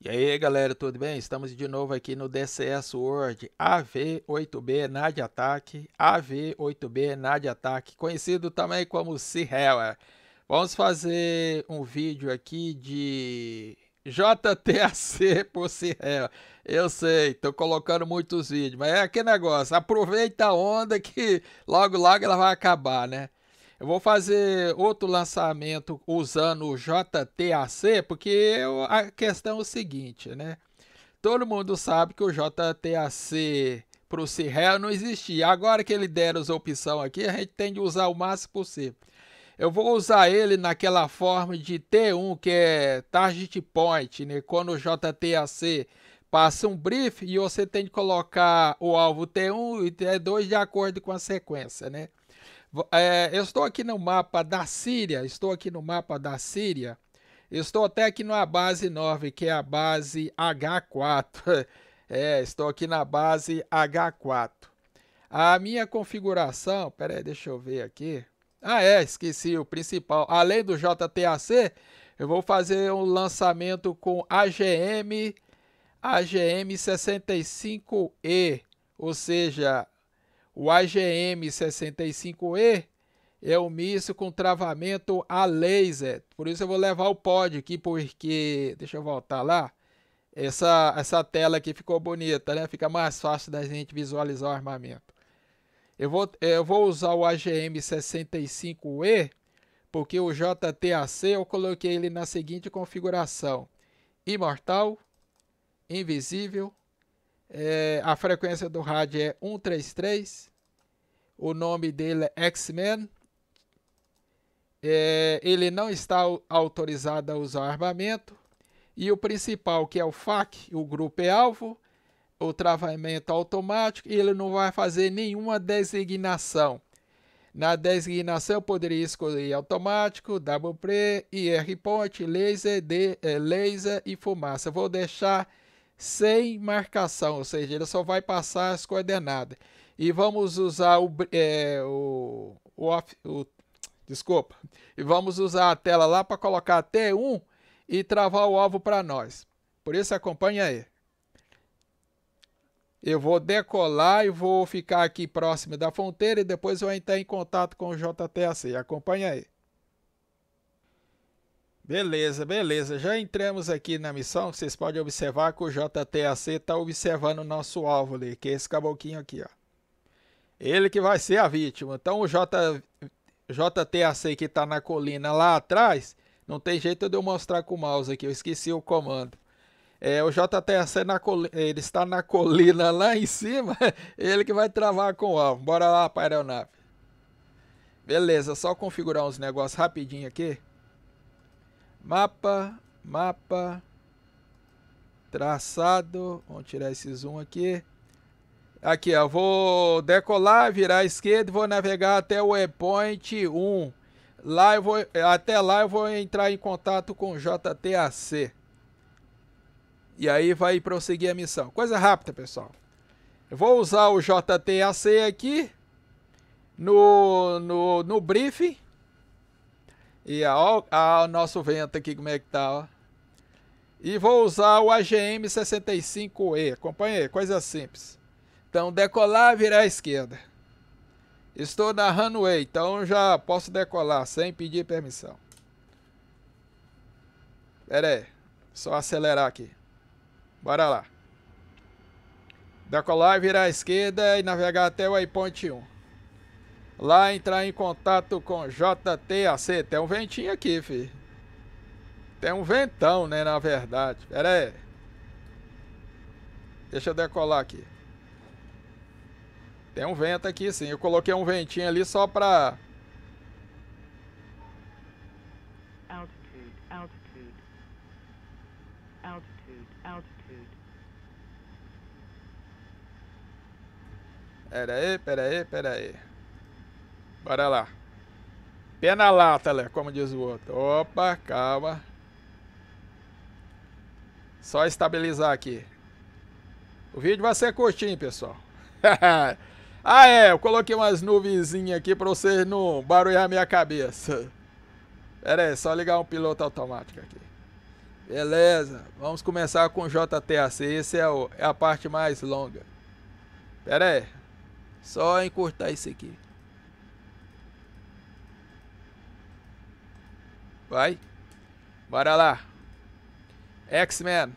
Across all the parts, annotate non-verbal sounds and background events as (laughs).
E aí galera, tudo bem? Estamos de novo aqui no DCS World AV8B NAD Attack, AV8B NAD Attack, conhecido também como Sihela. Vamos fazer um vídeo aqui de JTAC (laughs) por Sihela. Eu sei, tô colocando muitos vídeos, mas é aquele negócio, aproveita a onda que logo logo ela vai acabar, né? Eu vou fazer outro lançamento usando o JTAC, porque eu, a questão é o seguinte, né? Todo mundo sabe que o JTAC para o Cirrel não existia. Agora que ele deram as opção aqui, a gente tem de usar o máximo possível. Eu vou usar ele naquela forma de T1, que é Target Point, né? Quando o JTAC passa um brief e você tem de colocar o alvo T1 e T2 de acordo com a sequência, né? É, eu estou aqui no mapa da Síria, estou aqui no mapa da Síria. Estou até aqui na base 9, que é a base H4. (laughs) É, estou aqui na base H4. A minha configuração, peraí, deixa eu ver aqui. Ah, é, esqueci o principal. Além do JTAC, eu vou fazer um lançamento com AGM, AGM 65E, ou seja, o AGM-65E é um míssil com travamento a laser. Por isso eu vou levar o pod aqui, porque... Deixa eu voltar lá. Essa, essa tela aqui ficou bonita, né? Fica mais fácil da gente visualizar o armamento. Eu vou, eu vou usar o AGM-65E, porque o JTAC eu coloquei ele na seguinte configuração. Imortal, invisível, é, a frequência do rádio é 133. O nome dele é X-Men. É, ele não está autorizado a usar armamento. E o principal, que é o FAC, o grupo é alvo, o travamento automático, ele não vai fazer nenhuma designação. Na designação, eu poderia escolher automático, WP, IR Point, laser, de, é, laser e fumaça. Vou deixar sem marcação, ou seja, ele só vai passar as coordenadas. E vamos usar o, é, o, o, off, o desculpa, e vamos usar a tela lá para colocar até 1 e travar o alvo para nós. Por isso acompanha aí. Eu vou decolar e vou ficar aqui próximo da fronteira e depois vou entrar em contato com o JTAC. Acompanha aí. Beleza, beleza. Já entramos aqui na missão. Vocês podem observar que o JTAC está observando o nosso alvo ali, que é esse caboclinho aqui, ó. Ele que vai ser a vítima. Então o J... JTAC que está na colina lá atrás, não tem jeito de eu mostrar com o mouse aqui, eu esqueci o comando. É, o JTAC na col... ele está na colina lá em cima, (laughs) ele que vai travar com o alvo. Bora lá para a aeronave. Beleza, só configurar uns negócios rapidinho aqui mapa, mapa, traçado, vamos tirar esse zoom aqui. Aqui, ó, vou decolar, virar à esquerda e vou navegar até o waypoint 1. Lá eu vou, até lá eu vou entrar em contato com o JTAC. E aí vai prosseguir a missão. Coisa rápida, pessoal. Eu vou usar o JTAC aqui no, no, no briefing e ó, ó, o nosso vento aqui, como é que tá, ó. E vou usar o AGM-65E, companheiro, coisa simples. Então, decolar, virar à esquerda. Estou na runway, então já posso decolar sem pedir permissão. Pera aí, só acelerar aqui. Bora lá. Decolar, virar à esquerda e navegar até o waypoint 1 lá entrar em contato com JTAC. Tem um ventinho aqui, filho. Tem um ventão, né, na verdade. Pera aí. Deixa eu decolar aqui. Tem um vento aqui, sim. Eu coloquei um ventinho ali só pra... Altitude, altitude. Altitude, altitude. Pera aí, pera aí, pera aí. Bora lá. Pé na lata, Lé, como diz o outro. Opa, calma. Só estabilizar aqui. O vídeo vai ser curtinho, pessoal. (laughs) ah, é, eu coloquei umas nuvenzinhas aqui para vocês não barulhar minha cabeça. Pera aí, só ligar um piloto automático aqui. Beleza, vamos começar com o JTAC, essa é, o, é a parte mais longa. Pera aí, só encurtar isso aqui. Vai. Bora lá. X-Men.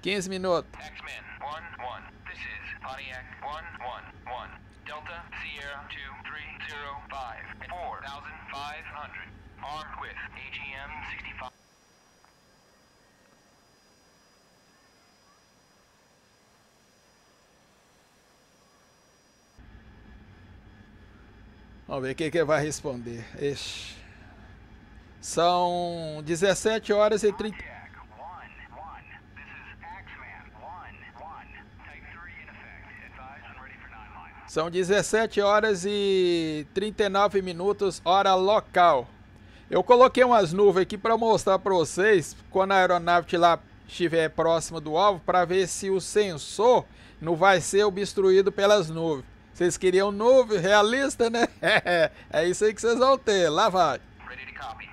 15 minutos. X-Men 1-1. This is Pontiac 111. Delta Sierra 2305. 4500. Armed with AGM 65. Vamos ver o que, que vai responder. Ixi. São 17 horas e 30. São 17 horas e 39 minutos, hora local. Eu coloquei umas nuvens aqui para mostrar para vocês quando a aeronave lá estiver próxima do alvo para ver se o sensor não vai ser obstruído pelas nuvens. Vocês queriam nuvem realista, né? (laughs) é isso aí que vocês vão ter. Lá vai. Ready to copy.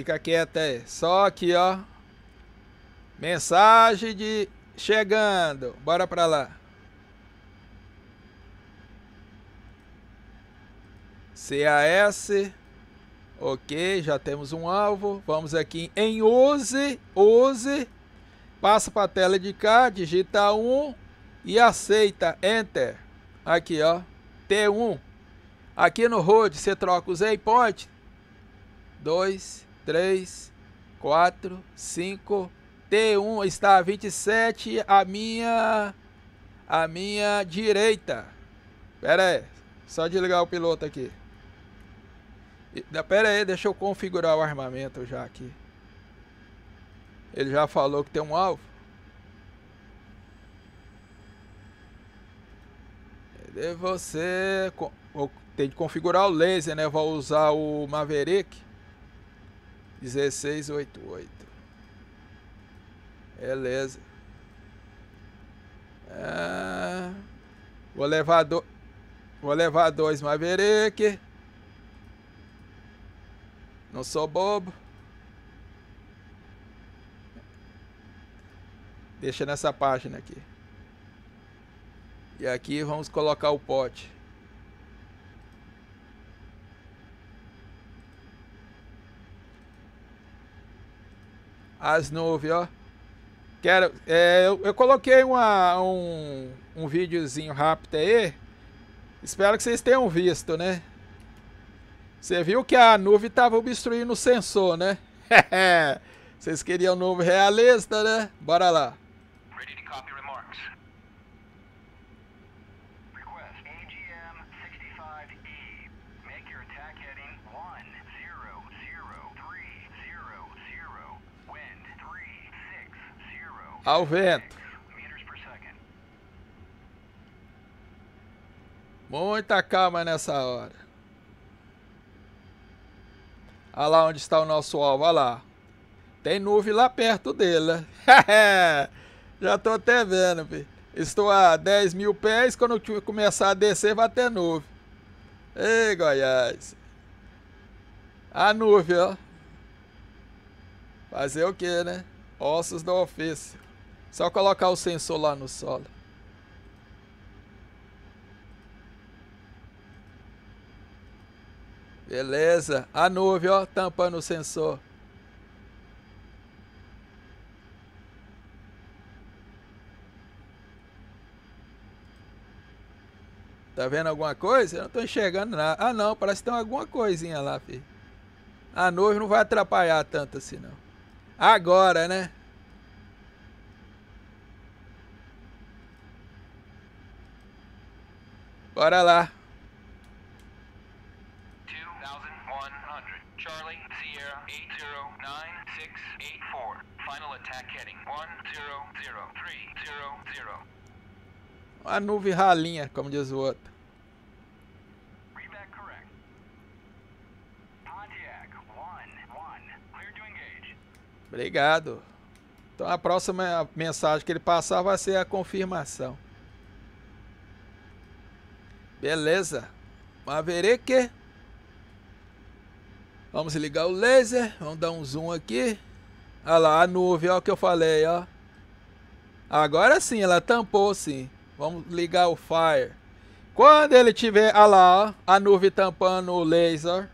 Fica quieto aí. Só aqui, ó. Mensagem de chegando. Bora pra lá. CAS. Ok, já temos um alvo. Vamos aqui em use, use. Passa para a tela de cá, digita 1 e aceita, enter. Aqui, ó, T1. Aqui no road você troca os waypoint 2 3, 4, 5. T1 está a 27 a minha a minha direita. Pera aí, só desligar o piloto aqui. Pera aí, deixa eu configurar o armamento já aqui. Ele já falou que tem um alvo. Cadê você? Tem que configurar o laser, né? Vou usar o Maverick. 1688. Beleza. Ah, vou levar do, vou levar dois Maverick. Não sou bobo. Deixa nessa página aqui. E aqui vamos colocar o pote. as nuvens, ó. Quero, é, eu, eu, coloquei uma, um, um videozinho rápido aí. Espero que vocês tenham visto, né? Você viu que a nuvem estava obstruindo o sensor, né? (laughs) vocês queriam nuvem realista, né? Bora lá. Ready to copy remarks. ao vento. Muita calma nessa hora. Olha lá onde está o nosso alvo, olha lá. Tem nuvem lá perto dele, (laughs) Já estou até vendo, filho. Estou a 10 mil pés, quando começar a descer vai ter nuvem. Ei, Goiás. A nuvem, ó. Fazer o que, né? Ossos do ofício. Só colocar o sensor lá no solo. Beleza. A nuvem, ó, tampando o sensor. Tá vendo alguma coisa? Eu não tô enxergando nada. Ah, não. Parece que tem alguma coisinha lá, filho. A nuvem não vai atrapalhar tanto assim, não. Agora, né? Bora lá. Charlie Sierra Final attack heading 100300. A nuvem ralinha, como diz o outro. Obrigado. Então a próxima mensagem que ele passar vai ser a confirmação. Beleza. Maverick. Vamos ligar o laser. Vamos dar um zoom aqui. Olha lá, a nuvem, ó, que eu falei, ó. Agora sim, ela tampou, sim. Vamos ligar o Fire. Quando ele tiver, olha lá, ó, a nuvem tampando o laser.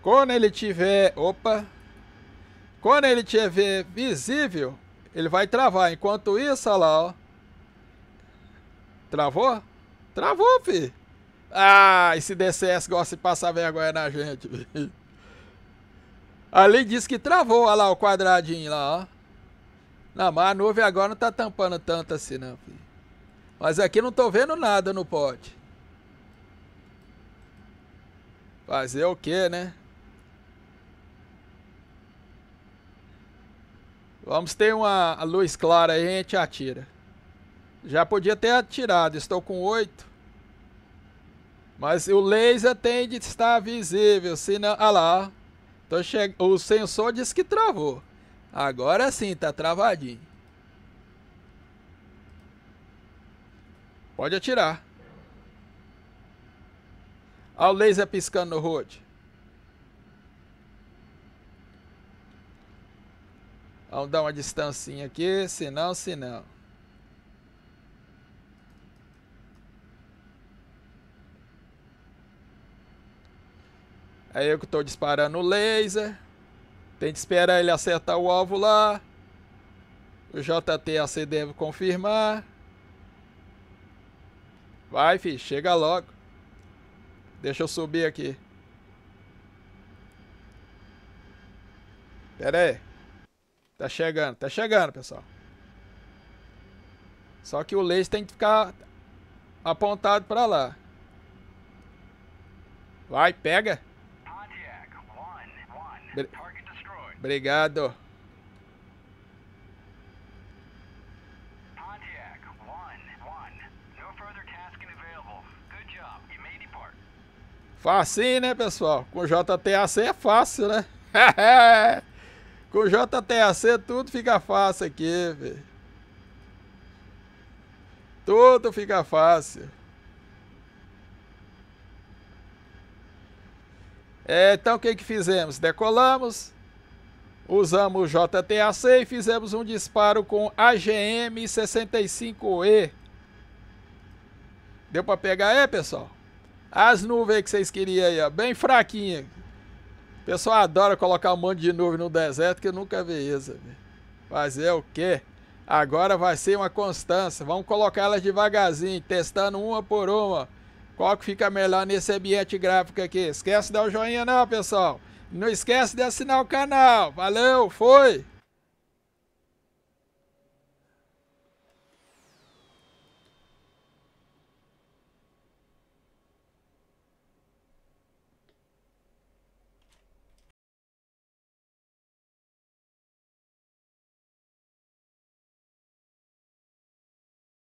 Quando ele tiver, opa. Quando ele tiver visível, ele vai travar. Enquanto isso, olha lá, ó. Travou? Travou, fi. Ah, esse DCS gosta de passar vergonha na gente, (laughs) fi. Ali disse que travou, olha lá o quadradinho lá, ó. Não, mas a nuvem agora não tá tampando tanto assim, não, fi. Mas aqui não tô vendo nada no pote. Fazer o que, né? Vamos ter uma luz clara aí, a gente atira. Já podia ter atirado, estou com 8. Mas o laser tem de estar visível, senão... Ah lá, então che... o sensor disse que travou. Agora sim, tá travadinho. Pode atirar. Olha o laser piscando no road. Vamos dar uma distancinha aqui, se não, se não. É eu que estou disparando o laser. Tem que esperar ele acertar o alvo lá. O JTAC deve confirmar. Vai, fi, chega logo. Deixa eu subir aqui. Pera aí. Tá chegando, tá chegando, pessoal. Só que o laser tem que ficar apontado para lá. Vai, pega. Obrigado. Facinho, né, pessoal? Com JTAC é fácil, né? (laughs) Com JTAC tudo fica fácil aqui, velho. Tudo fica fácil. É, então o que, que fizemos? Decolamos, usamos o JTAC e fizemos um disparo com AGM-65E. Deu para pegar aí, é, pessoal? As nuvens que vocês queriam aí, ó, bem fraquinha. O pessoal adora colocar um monte de nuvem no deserto que eu nunca vi isso. Fazer o quê? Agora vai ser uma constância. Vamos colocar elas devagarzinho, testando uma por uma. Qual que fica melhor nesse ambiente gráfico aqui? Esquece de dar o joinha não, pessoal. Não esquece de assinar o canal. Valeu, foi!